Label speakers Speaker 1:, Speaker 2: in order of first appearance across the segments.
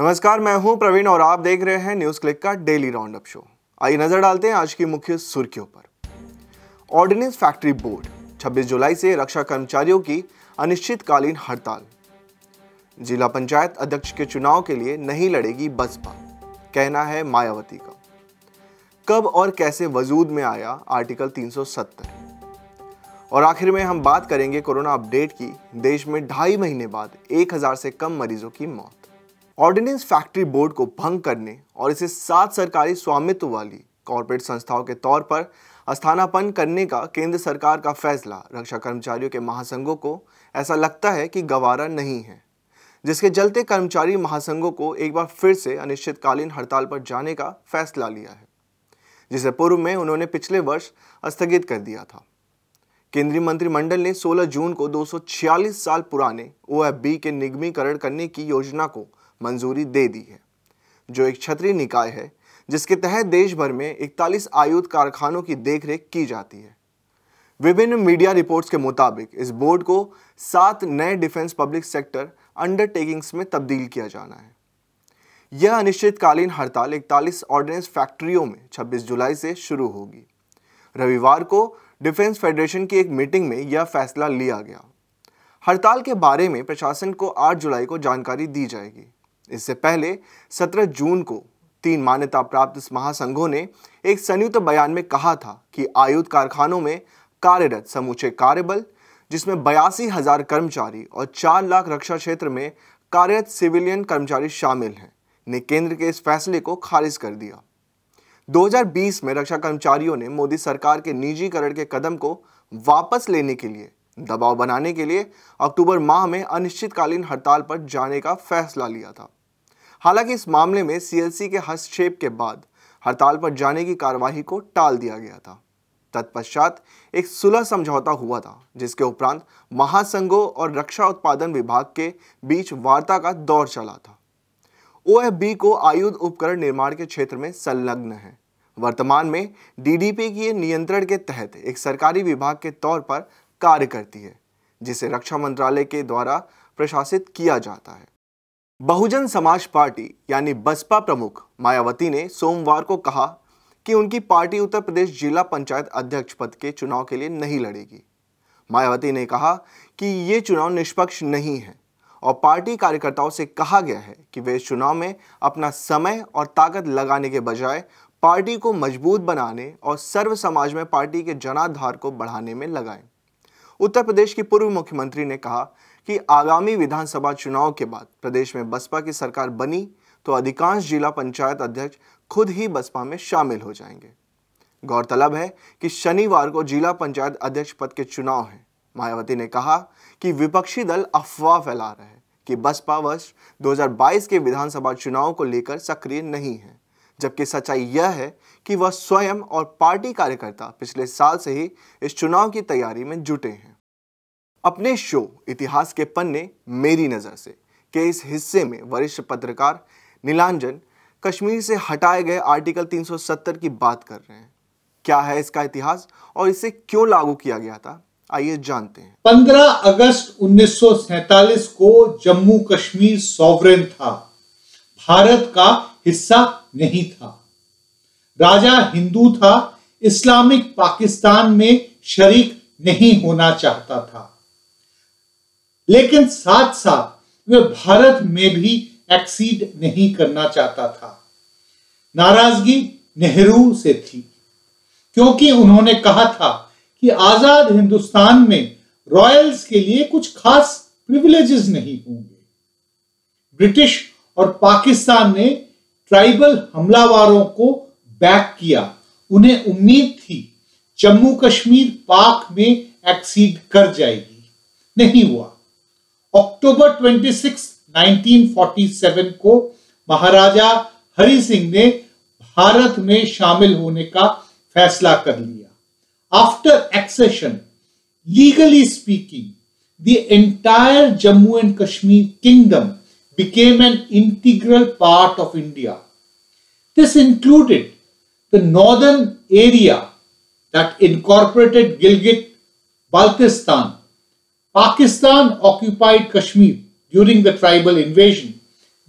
Speaker 1: नमस्कार मैं हूं प्रवीण और आप देख रहे हैं न्यूज क्लिक का डेली राउंड अप शो आइए नजर डालते हैं आज की मुख्य सुर्खियों पर ऑर्डिनेंस फैक्ट्री बोर्ड 26 जुलाई से रक्षा कर्मचारियों की अनिश्चितकालीन हड़ताल जिला पंचायत अध्यक्ष के चुनाव के लिए नहीं लड़ेगी बसपा कहना है मायावती का कब और कैसे वजूद में आया आर्टिकल 370 और आखिर में हम बात करेंगे कोरोना अपडेट की देश में ढाई महीने बाद 1000 से कम मरीजों की मौत ऑर्डिनेंस फैक्ट्री बोर्ड को भंग करने और इसे सात सरकारी स्वामित्व वाली कॉरपोरेट संस्थाओं के तौर पर स्थानापन्न करने का केंद्र सरकार का फैसला रक्षा कर्मचारियों के महासंघों को ऐसा लगता है कि गवारा नहीं है जिसके चलते कर्मचारी महासंघों को एक बार फिर से अनिश्चितकालीन हड़ताल पर जाने का फैसला लिया है जिसे पूर्व में उन्होंने पिछले वर्ष स्थगित कर दिया था केंद्रीय मंत्रिमंडल ने 16 जून को 246 साल पुराने ओ के निगमीकरण करने की योजना को मंजूरी दे दी है जो एक क्षत्रिय निकाय है जिसके तहत देश भर में इकतालीस आयुध कारखानों की देखरेख की जाती है विभिन्न मीडिया रिपोर्ट्स के मुताबिक इस बोर्ड को सात नए डिफेंस पब्लिक सेक्टर अंडरटेकिंग्स में तब्दील किया जाना है यह अनिश्चितकालीन हड़ताल इकतालीस ऑर्डिनेंस फैक्ट्रियों में 26 जुलाई से शुरू होगी रविवार को डिफेंस फेडरेशन की एक मीटिंग में यह फैसला लिया गया हड़ताल के बारे में प्रशासन को 8 जुलाई को जानकारी दी जाएगी इससे पहले 17 जून को तीन मान्यता प्राप्त महासंघों ने एक संयुक्त बयान में कहा था कि आयुध कारखानों में कार्यरत समूचे कार्यबल जिसमें बयासी हजार कर्मचारी और चार लाख रक्षा क्षेत्र में कार्यरत सिविलियन कर्मचारी शामिल हैं ने केंद्र के इस फैसले को खारिज कर दिया 2020 में रक्षा कर्मचारियों ने मोदी सरकार के निजीकरण के कदम को वापस लेने के लिए दबाव बनाने के लिए अक्टूबर माह में अनिश्चितकालीन हड़ताल पर जाने का फैसला लिया था हालांकि इस मामले में सीएलसी के हस्तक्षेप के बाद हड़ताल पर जाने की कार्यवाही को टाल दिया गया था तत्पश्चात एक सुलह समझौता हुआ था जिसके उपरांत महासंघों और रक्षा उत्पादन विभाग के बीच वार्ता का दौर चला था ओएफबी को आयुध उपकरण निर्माण के क्षेत्र में संलग्न है वर्तमान में डीडीपी की नियंत्रण के तहत एक सरकारी विभाग के तौर पर कार्य करती है जिसे रक्षा मंत्रालय के द्वारा प्रशासित किया जाता है बहुजन समाज पार्टी यानी बसपा प्रमुख मायावती ने सोमवार को कहा कि उनकी पार्टी उत्तर प्रदेश जिला पंचायत अध्यक्ष पद के चुनाव के लिए नहीं लड़ेगी मायावती ने कहा कि ये चुनाव निष्पक्ष नहीं है और पार्टी कार्यकर्ताओं से कहा गया है कि वे इस चुनाव में अपना समय और ताकत लगाने के बजाय पार्टी को मजबूत बनाने और सर्व समाज में पार्टी के जनाधार को बढ़ाने में लगाएं उत्तर प्रदेश की पूर्व मुख्यमंत्री ने कहा कि आगामी विधानसभा चुनाव के बाद प्रदेश में बसपा की सरकार बनी तो अधिकांश जिला पंचायत अध्यक्ष खुद ही बसपा में शामिल हो जाएंगे गौरतलब है कि शनिवार को जिला पंचायत अध्यक्ष पद के चुनाव हैं मायावती ने कहा कि विपक्षी दल अफवाह फैला रहे हैं कि बसपा वर्ष 2022 के विधानसभा चुनाव को लेकर सक्रिय नहीं है जबकि सच्चाई यह है कि वह स्वयं और पार्टी कार्यकर्ता पिछले साल से ही इस चुनाव की तैयारी में जुटे हैं अपने शो इतिहास के पन्ने मेरी नज़र से के इस हिस्से में वरिष्ठ पत्रकार नीलांजन कश्मीर से हटाए गए आर्टिकल 370 की बात कर रहे हैं क्या है इसका इतिहास और इसे क्यों
Speaker 2: लागू किया गया था आइए जानते हैं 15 अगस्त उन्नीस को जम्मू कश्मीर सॉवरेन था भारत का हिस्सा नहीं था राजा हिंदू था इस्लामिक पाकिस्तान में शरीक नहीं होना चाहता था लेकिन साथ साथ वह भारत में भी एक्सीड नहीं करना चाहता था नाराजगी नेहरू से थी क्योंकि उन्होंने कहा था कि आजाद हिंदुस्तान में रॉयल्स के लिए कुछ खास प्रिविलेजेस नहीं होंगे ब्रिटिश और पाकिस्तान ने ट्राइबल हमलावरों को बैक किया उन्हें उम्मीद थी जम्मू कश्मीर पाक में एक्सीड कर जाएगी नहीं हुआ अक्टूबर 26, 1947 को महाराजा हरि सिंह ने भारत में शामिल होने का फैसला कर लिया after accession legally speaking entire Jammu and Kashmir kingdom became an integral part of India this included the northern area that incorporated Gilgit Baltistan Pakistan occupied Kashmir during the tribal invasion,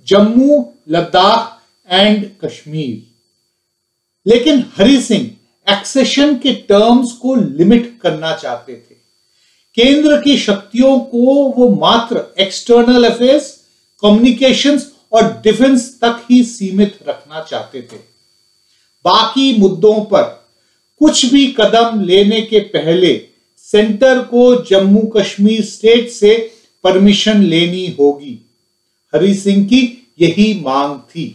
Speaker 2: Jammu, Ladakh and Kashmir लेकिन हरि सिंह एक्सेशन के terms को limit करना चाहते थे केंद्र की शक्तियों को वो मात्र एक्सटर्नल अफेयर्स कम्युनिकेशंस और डिफेंस तक ही सीमित रखना चाहते थे बाकी मुद्दों पर कुछ भी कदम लेने के पहले सेंटर को जम्मू कश्मीर स्टेट से परमिशन लेनी होगी हरि सिंह की यही मांग थी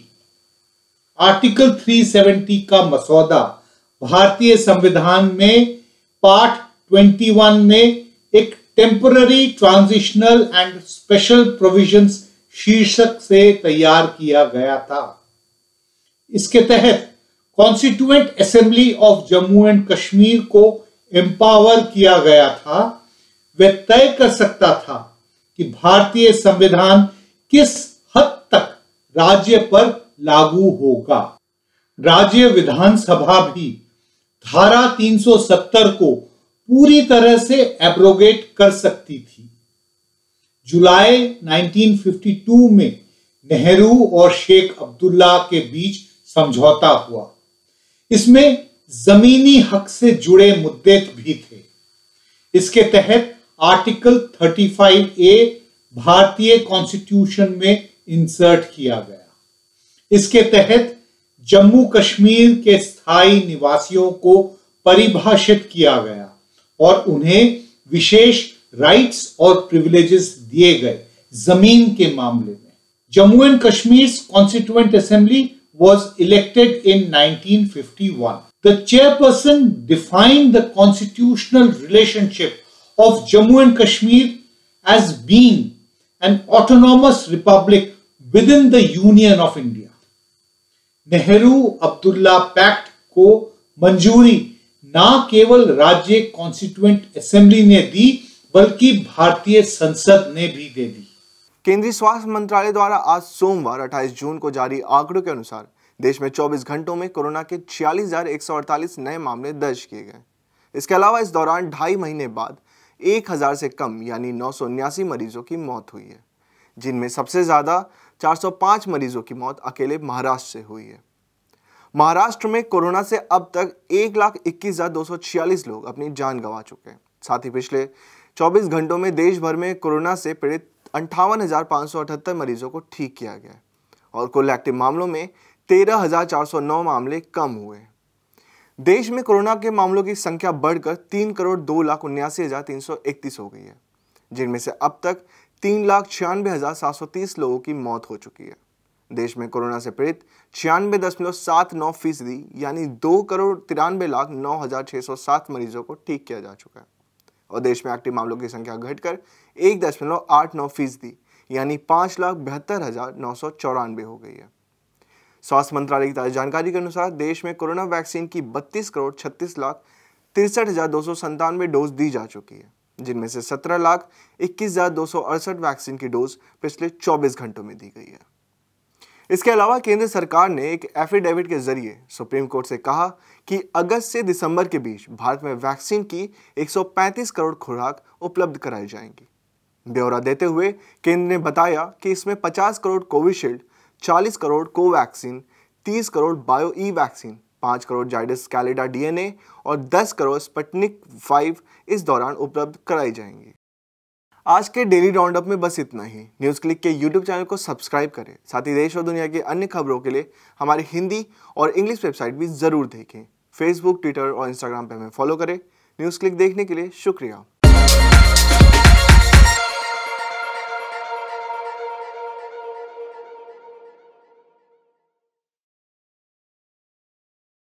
Speaker 2: आर्टिकल 370 का मसौदा भारतीय संविधान में पार्ट 21 में एक temporary transitional and special provisions शीर्षक से तैयार किया गया था इसके तहत constituent assembly of Jammu and Kashmir को एम्पावर किया गया था वह तय कर सकता था कि भारतीय संविधान किस हद तक राज्य पर लागू होगा राज्य विधानसभा भी धारा 370 को पूरी तरह से एब्रोगेट कर सकती थी जुलाई 1952 में नेहरू और शेख अब्दुल्ला के बीच समझौता हुआ इसमें जमीनी हक से जुड़े मुद्दे भी थे इसके तहत आर्टिकल 35 ए भारतीय कॉन्स्टिट्यूशन में इंसर्ट किया गया इसके तहत जम्मू कश्मीर के स्थायी निवासियों को परिभाषित किया गया और उन्हें विशेष राइट्स और प्रिविलेजेस दिए गए जमीन के मामले में Jammu and Kashmir constituent assembly was elected in 1951. the chairperson defined the constitutional relationship of Jammu and Kashmir as being an autonomous republic within the Union of India. Nehru Abdullah pact को मंजूरी ना केवल राज्य कॉन्स्टिट्यूंट असेंबली ने दी बल्कि भारतीय संसद ने भी दे दी
Speaker 1: केंद्रीय स्वास्थ्य मंत्रालय द्वारा आज सोमवार 28 जून को जारी आंकड़ों के अनुसार देश में 24 घंटों में कोरोना के छियालीस नए मामले दर्ज किए गए इसके अलावा इस दौरान ढाई महीने बाद 1000 से कम यानी नौ मरीजों की मौत हुई है जिनमें सबसे ज़्यादा 405 मरीजों की मौत अकेले महाराष्ट्र से हुई है महाराष्ट्र में कोरोना से अब तक एक लाख इक्कीस हज़ार दो सौ छियालीस लोग अपनी जान गंवा चुके हैं साथ ही पिछले 24 घंटों में देश भर में कोरोना से पीड़ित अंठावन मरीजों को ठीक किया गया है और कुल एक्टिव मामलों में तेरह हजार नौ मामले कम हुए देश में कोरोना के मामलों की संख्या बढ़कर तीन करोड़ दो लाख उन्यासी हजार तीन सौ इकतीस हो गई है जिनमें से अब तक तीन लाख छियानवे हजार सात सौ तीस लोगों की मौत हो चुकी है देश में कोरोना से पीड़ित छियानवे दशमलव सात नौ फीसदी यानी दो करोड़ तिरानवे लाख नौ हजार छह सौ सात मरीजों को ठीक किया जा चुका है और देश में एक्टिव मामलों की संख्या घटकर एक दशमलव आठ नौ फीसदी यानी पाँच लाख बहत्तर हजार नौ सौ चौरानवे हो गई है स्वास्थ्य मंत्रालय की ताज़ा जानकारी के अनुसार देश में कोरोना वैक्सीन की बत्तीस करोड़ छत्तीस लाख तिरसठ हज़ार दो सौ संतानवे डोज दी जा चुकी है जिनमें से सत्रह लाख इक्कीस हज़ार दो सौ अड़सठ वैक्सीन की डोज पिछले चौबीस घंटों में दी गई है इसके अलावा केंद्र सरकार ने एक एफिडेविट के जरिए सुप्रीम कोर्ट से कहा कि अगस्त से दिसंबर के बीच भारत में वैक्सीन की 135 करोड़ खुराक उपलब्ध कराई जाएंगी ब्यौरा देते हुए केंद्र ने बताया कि इसमें 50 करोड़ कोविशील्ड 40 करोड़ कोवैक्सीन 30 करोड़ बायो ई वैक्सीन 5 करोड़ जाइडस कैलेडा डीएनए और 10 करोड़ स्पटनिक 5 इस दौरान उपलब्ध कराई जाएंगी आज के डेली राउंड अप में बस इतना ही न्यूज़ क्लिक के यूट्यूब चैनल को सब्सक्राइब करें साथ ही देश और दुनिया की अन्य खबरों के लिए हमारी हिंदी और इंग्लिश वेबसाइट भी ज़रूर देखें फेसबुक ट्विटर और इंस्टाग्राम पर हमें फॉलो करें न्यूज़ क्लिक देखने के लिए शुक्रिया